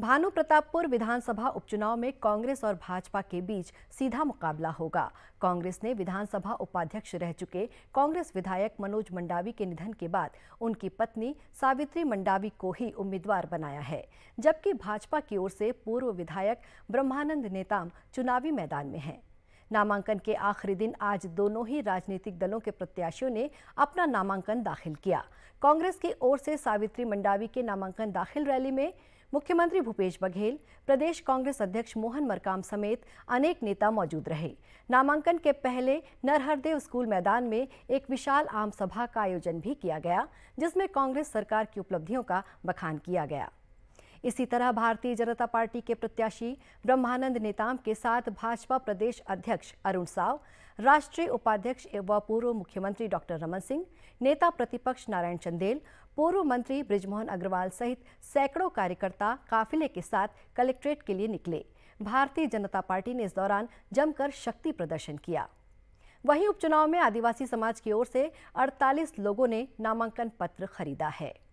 भानु प्रतापपुर विधानसभा उपचुनाव में कांग्रेस और भाजपा के बीच सीधा मुकाबला होगा कांग्रेस ने विधानसभा उपाध्यक्ष रह चुके कांग्रेस विधायक मनोज मंडावी के निधन के बाद उनकी पत्नी सावित्री मंडावी को ही उम्मीदवार बनाया है जबकि भाजपा की ओर से पूर्व विधायक ब्रह्मानंद नेताम चुनावी मैदान में हैं नामांकन के आखिरी दिन आज दोनों ही राजनीतिक दलों के प्रत्याशियों ने अपना नामांकन दाखिल किया कांग्रेस की ओर से सावित्री मंडावी के नामांकन दाखिल रैली में मुख्यमंत्री भूपेश बघेल प्रदेश कांग्रेस अध्यक्ष मोहन मरकाम समेत अनेक नेता मौजूद रहे नामांकन के पहले नरहरदेव स्कूल मैदान में एक विशाल आम सभा का आयोजन भी किया गया जिसमें कांग्रेस सरकार की उपलब्धियों का बखान किया गया इसी तरह भारतीय जनता पार्टी के प्रत्याशी ब्रह्मानंद नेताम के साथ भाजपा प्रदेश अध्यक्ष अरुण साव राष्ट्रीय उपाध्यक्ष एवं पूर्व मुख्यमंत्री डॉक्टर रमन सिंह नेता प्रतिपक्ष नारायण चंदेल पूर्व मंत्री ब्रिजमोहन अग्रवाल सहित सैकड़ों कार्यकर्ता काफिले के साथ कलेक्ट्रेट के लिए निकले भारतीय जनता पार्टी ने इस दौरान जमकर शक्ति प्रदर्शन किया वहीं उपचुनाव में आदिवासी समाज की ओर से 48 लोगों ने नामांकन पत्र खरीदा है